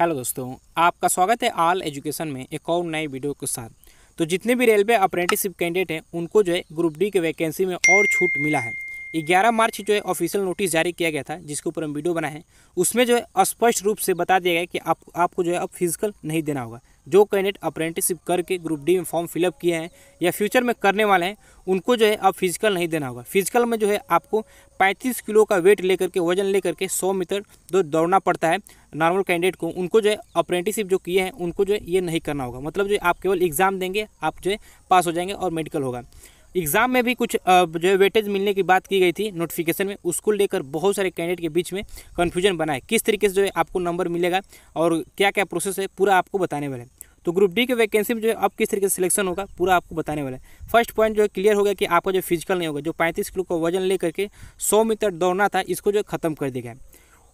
hello दोस्तों आपका स्वागत है आल एजुकेशन में एक और नए वीडियो के साथ तो जितने भी रेलवे अप्रेंटिसशिप कैंडिडेट हैं उनको जो है ग्रुप डी के वैकेंसी में और छूट मिला है ग्यारह मार्च जो है ऑफिशियल नोटिस जारी किया गया था जिसके ऊपर हम वीडियो बनाए हैं उसमें जो है स्पष्ट रूप से बता दिया गया कि आप आपको जो है अब फिजिकल नहीं देना होगा जो कैंडिडेट अप्रेंटिसिप करके ग्रुप डी में फॉर्म फिलअप किए हैं या फ्यूचर में करने वाले हैं उनको जो है अब फिजिकल नहीं देना होगा फिजिकल में जो है आपको 35 किलो का वेट लेकर के वजन लेकर के 100 मीटर जो दौड़ना पड़ता है नॉर्मल कैंडिडेट को उनको जो है अप्रेंटिसिप जो किए हैं उनको जो है ये नहीं करना होगा मतलब जो आप केवल एग्ज़ाम देंगे आप जो है पास हो जाएंगे और मेडिकल होगा एग्ज़ाम में भी कुछ जो है वेटेज मिलने की बात की गई थी नोटिफिकेशन में उसको लेकर बहुत सारे कैंडिडेट के बीच में कन्फ्यूजन बना है किस तरीके से जो है आपको नंबर मिलेगा और क्या क्या प्रोसेस है पूरा आपको बताने वाले तो ग्रुप डी के वैकेंसी में जो है अब किस तरीके से सिलेक्शन होगा पूरा आपको बताने वाला है फर्स्ट पॉइंट जो है क्लियर हो गया कि आपका जो फिजिकल नहीं होगा जो 35 किलो का वजन लेकर के 100 मीटर दौड़ना था इसको जो खत्म कर दिया गया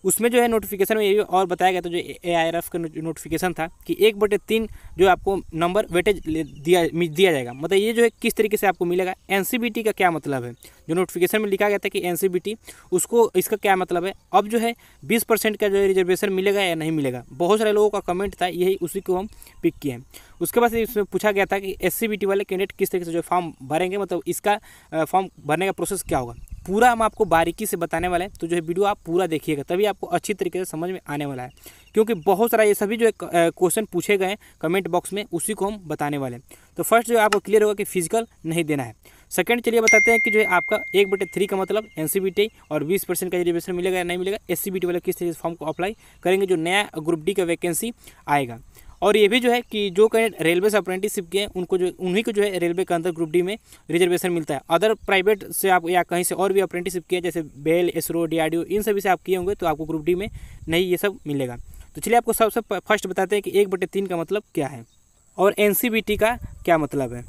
उसमें जो है नोटिफिकेशन में ये और बताया गया था जो ए आई आर एफ का नोटिफिकेशन था कि एक बटे तीन जो आपको नंबर वेटेज दिया दिया जाएगा मतलब ये जो है किस तरीके से आपको मिलेगा एन सी बी टी का क्या मतलब है जो नोटिफिकेशन में लिखा गया था कि एन सी बी टी उसको इसका क्या मतलब है अब जो है बीस परसेंट का जो है रिजर्वेशन मिलेगा या नहीं मिलेगा बहुत सारे लोगों का कमेंट था यही उसी को हम पिक किए हैं उसके बाद इसमें पूछा गया था कि एस सी बी टी वाले कैंडिडेट किस तरीके से जो फॉर्म भरेंगे मतलब इसका फॉर्म भरने का प्रोसेस क्या होगा पूरा हम आपको बारीकी से बताने वाले हैं तो जो है वीडियो आप पूरा देखिएगा तभी आपको अच्छी तरीके से समझ में आने वाला है क्योंकि बहुत सारा ये सभी जो है क्वेश्चन पूछे गए हैं कमेंट बॉक्स में उसी को हम बताने वाले हैं तो फर्स्ट जो है आपको क्लियर होगा कि फिजिकल नहीं देना है सेकंड चलिए बताते हैं कि जो है आपका एक बटे थ्री का मतलब एन और बीस परसेंट का रिजर्वेशन मिलेगा या नहीं मिलेगा एस सी वाला किस तरीके से फॉर्म को अप्लाई करेंगे जो नया ग्रुप डी का वैकेंसी आएगा और ये भी जो है कि जो कैंडिडेट रेलवे से अप्रेंटिसशिप के हैं उनको जो उन्हीं को जो है रेलवे के अंदर ग्रुप डी में रिजर्वेशन मिलता है अदर प्राइवेट से आप या कहीं से और भी अप्रेंटिसशिप किए जैसे बेल एसरो डी इन सभी से आप किए होंगे तो आपको ग्रुप डी में नहीं ये सब मिलेगा तो चलिए आपको सबसे फर्स्ट बताते हैं कि एक बटे तीन का मतलब क्या है और एन का क्या मतलब है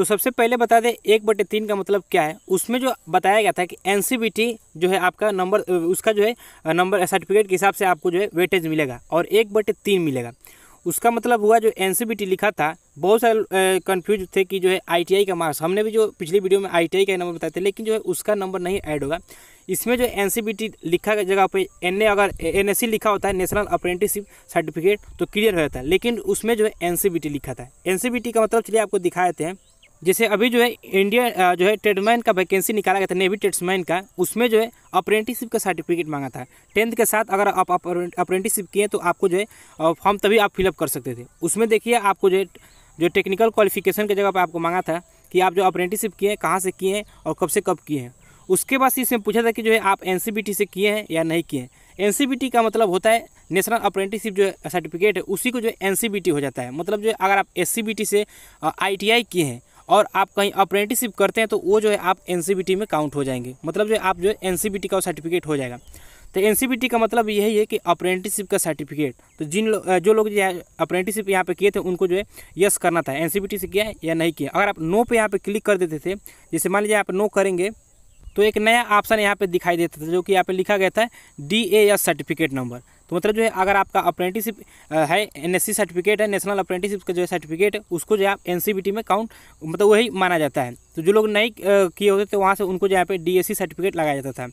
तो सबसे पहले बता दें एक बटे तीन का मतलब क्या है उसमें जो बताया गया था कि एन जो है आपका नंबर उसका जो है नंबर सर्टिफिकेट के हिसाब से आपको जो है वेटेज मिलेगा और एक बटे तीन मिलेगा उसका मतलब हुआ जो एन लिखा था बहुत सारे कन्फ्यूज थे कि जो है आई का मार्क्स हमने भी जो पिछली वीडियो में आई का नंबर बताया था लेकिन जो है उसका नंबर नहीं ऐड होगा इसमें जो एन लिखा जगह पर एन अगर एन लिखा होता है नेशनल अप्रेंटिसशिप सर्टिफिकेट तो क्लियर हो जाता है लेकिन उसमें जो है एन लिखा था एन का मतलब चलिए आपको दिखा देते हैं जैसे अभी जो है इंडिया जो है ट्रेडमैन का वैकेंसी निकाला गया था नेवी ट्रेड्समैन का उसमें जो है अप्रेंटिसशिप का सर्टिफिकेट मांगा था टेंथ के साथ अगर आप अप्रेंटिसशिप किए तो आपको जो है फॉर्म तभी आप फिलअप कर सकते थे उसमें देखिए आपको जो है जो टेक्निकल क्वालिफिकेशन की जगह पर आपको मांगा था कि आप जो अप्रेंटिसशिप किए हैं कहाँ से किए हैं और कब से कब किए हैं उसके बाद इसमें पूछा था कि जो है आप एन से किए हैं या नहीं किए हैं एन का मतलब होता है नेशनल अप्रेंटिसशिप जो सर्टिफिकेट है उसी को जो है एन हो जाता है मतलब जो अगर आप एस से आई किए हैं और आप कहीं अप्रेंटिसिप करते हैं तो वो जो है आप एन में काउंट हो जाएंगे मतलब जो आप जो है एन का सर्टिफिकेट हो जाएगा तो एन का मतलब यही है कि अप्रेंटिसिप का सर्टिफिकेट तो जिन लो, जो लोग जो है अप्रेंटिसिप यहाँ पे किए थे उनको जो है यस करना था एन से किया है या नहीं किया अगर आप नो पे यहाँ पे क्लिक कर देते थे जैसे मान लीजिए आप नो करेंगे तो एक नया ऑप्शन यहाँ पे दिखाई देता था जो कि यहाँ पे लिखा गया था डी ए सर्टिफिकेट नंबर तो मतलब जो है अगर आपका अप्रेंटिसिप है एन सर्टिफिकेट है नेशनल अप्रेंटिसिप का जो है सर्टिफिकेट है उसको जो है आप एन में काउंट मतलब वही माना जाता है तो जो लोग नहीं किए होते थे वहाँ से उनको जो यहाँ पे डी सर्टिफिकेट लगाया जाता था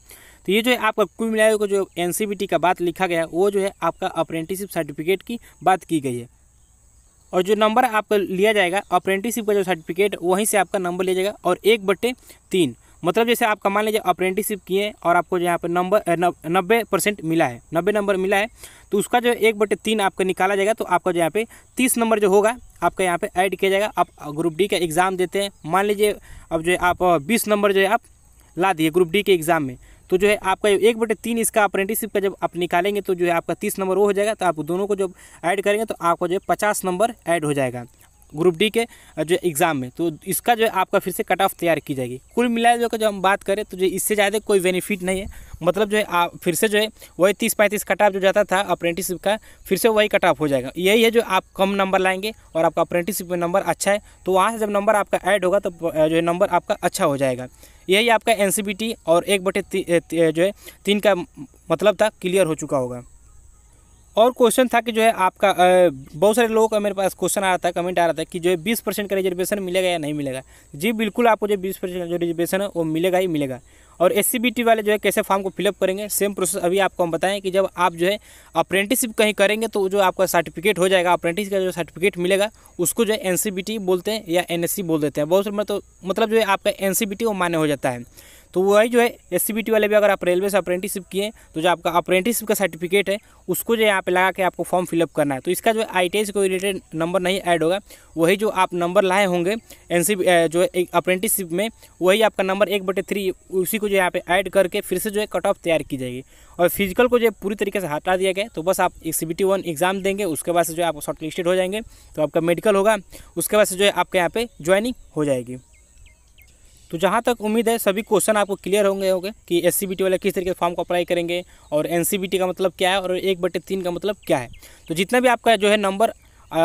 तो ये जो है आपका कुल को जो एन का बात लिखा गया वो जो है आपका अप्रेंटिसिप सर्टिफिकेट की बात की गई है और जो नंबर आपका लिया जाएगा अप्रेंटिसिप का जो सर्टिफिकेट वहीं से आपका नंबर लिया जाएगा और एक बट्टे तीन मतलब जैसे आप मान लीजिए अप्रेंटिसिप किए और आपको जो यहाँ पर नंबर नब्बे परसेंट मिला है नब्बे नंबर मिला है तो उसका जो एक बटे तीन आपका निकाला जाएगा तो आपका जो यहाँ पे तीस नंबर जो होगा आपका यहाँ पे ऐड किया जाएगा आप ग्रुप डी का एग्ज़ाम देते हैं मान लीजिए अब जो है आप बीस नंबर जो है आप ला दिए ग्रुप डी के एग्ज़ाम में तो जो है आपका एक बटे तीन इसका अप्रेंटिसिप का जब आप निकालेंगे तो जो है आपका तीस नंबर वो हो जाएगा तो आप दोनों को जब ऐड करेंगे तो आपको जो है पचास नंबर ऐड हो जाएगा ग्रुप डी के जो एग्ज़ाम में तो इसका जो है आपका फिर से कट ऑफ तैयार की जाएगी कुल मिला जो जब हम बात करें तो जो इससे ज़्यादा कोई बेनिफिट नहीं है मतलब जो है आप फिर से जो है वही तीस पैंतीस कट ऑफ जो जाता था अप्रेंटिसशिप का फिर से वही कट ऑफ हो जाएगा यही है जो आप कम नंबर लाएंगे और आपका अप्रेंटिसशिप में नंबर अच्छा है तो वहाँ से जब नंबर आपका ऐड होगा तो जो है नंबर आपका अच्छा हो जाएगा यही आपका एन और एक बटे जो है तीन का मतलब था क्लियर हो चुका होगा और क्वेश्चन था कि जो है आपका बहुत सारे लोगों का मेरे पास क्वेश्चन आ रहा था कमेंट आ रहा था कि जो है बीस परसेंट का रिजर्वेशन मिलेगा या नहीं मिलेगा जी बिल्कुल आपको जो बीस परसेंट का जो रिजर्वेशन है वो मिलेगा ही मिलेगा और एस वाले जो है कैसे फॉर्म को फिलअप करेंगे सेम प्रोसेस अभी आपको हम बताएं कि जब आप जो है अप्रेंटिसशिप कहीं करेंगे तो जो आपका सर्टिफिकेट हो जाएगा अप्रेंटिस का जो सर्टिफिकेट मिलेगा उसको जो है एन बोलते हैं या एन बोल देते हैं बहुत मतलब मतलब जो है आपका एन वो मान्य हो जाता है तो वही जो है एस वाले भी अगर आप रेलवे से अप्रेंटिसिप किए तो जो आपका अप्रेंटिसिप का सर्टिफिकेट है उसको जो यहाँ पे लगा के आपको फॉर्म फिलअप करना है तो इसका जो है आई से कोई रिलेटेड नंबर नहीं ऐड होगा वही जो आप नंबर लाए होंगे एन जो है अप्रेंटिसशिप में वही आपका नंबर एक बटे थ्री उसी को जो यहाँ पे ऐड करके फिर से जो है कट ऑफ तैयार की जाएगी और फिजिकल को जो है पूरी तरीके से हटा दिया गया तो बस आप एक सी वन एग्ज़ाम देंगे उसके बाद से जो है आप शॉर्ट लिस्टेड हो जाएंगे तो आपका मेडिकल होगा उसके बाद से जो है आपके यहाँ पे ज्वाइनिंग हो जाएगी तो जहाँ तक उम्मीद है सभी क्वेश्चन आपको क्लियर होंगे होंगे कि एस सी वाले किस तरीके से फॉर्म को अप्लाई करेंगे और एन का मतलब क्या है और एक बटे तीन का मतलब क्या है तो जितना भी आपका जो है नंबर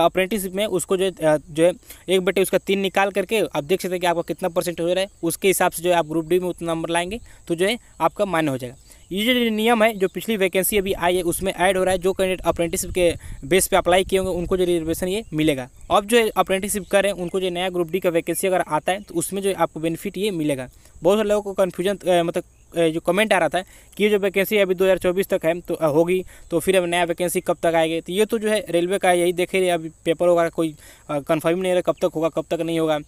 अप्रेंटिस में उसको जो है जो है एक बटे उसका तीन निकाल करके आप देख सकते हैं कि आपका कितना परसेंट हो रहा है उसके हिसाब से जो है आप ग्रुप डी में उतना नंबर लाएंगे तो जो है आपका मान्य हो जाएगा ये जो नियम है जो पिछली वैकेंसी अभी आई है उसमें ऐड हो रहा है जो कैंडिडेट अप्रेंटिसिप के बेस पे अप्लाई किए होंगे उनको जो रिजर्वेशन ये मिलेगा अब जो अप्रेंटिसिप कर रहे हैं उनको जो नया ग्रुप डी का वैकेंसी अगर आता है तो उसमें जो आपको बेनिफिट ये मिलेगा बहुत सारे लोगों को कन्फ्यूजन मतलब जो कमेंट आ रहा था कि ये जो वैकेंसी अभी 2024 तक है तो होगी तो फिर अब नया वैकेंसी कब तक आएगी तो ये तो जो है रेलवे का यही देखे अभी पेपर होगा कोई कन्फर्म नहीं रहा कब तक होगा कब तक नहीं होगा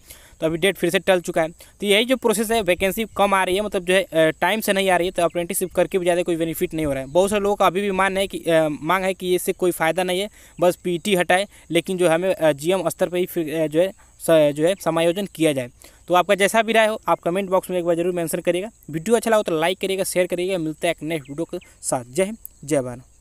तो अभी डेट फिर से टल चुका है तो यही जो प्रोसेस है वैकेंसी कम आ रही है मतलब जो है टाइम से नहीं आ रही है तो अप्रेंटिसशिप करके भी ज़्यादा कोई बेनिफिट नहीं हो रहा है बहुत सारे लोगों का अभी भी मान है कि मांग है कि इससे कोई फ़ायदा नहीं है बस पी e हटाए लेकिन जो हमें जी स्तर पर ही फिर जो है जो है समायोजन किया जाए तो आपका जैसा भी राय हो आप कमेंट बॉक्स में एक बार जरूर मेंशन करिएगा वीडियो अच्छा लगा तो लाइक करिएगा शेयर करिएगा मिलता है एक नेक्स्ट वीडियो के साथ जय हिंद जय भारत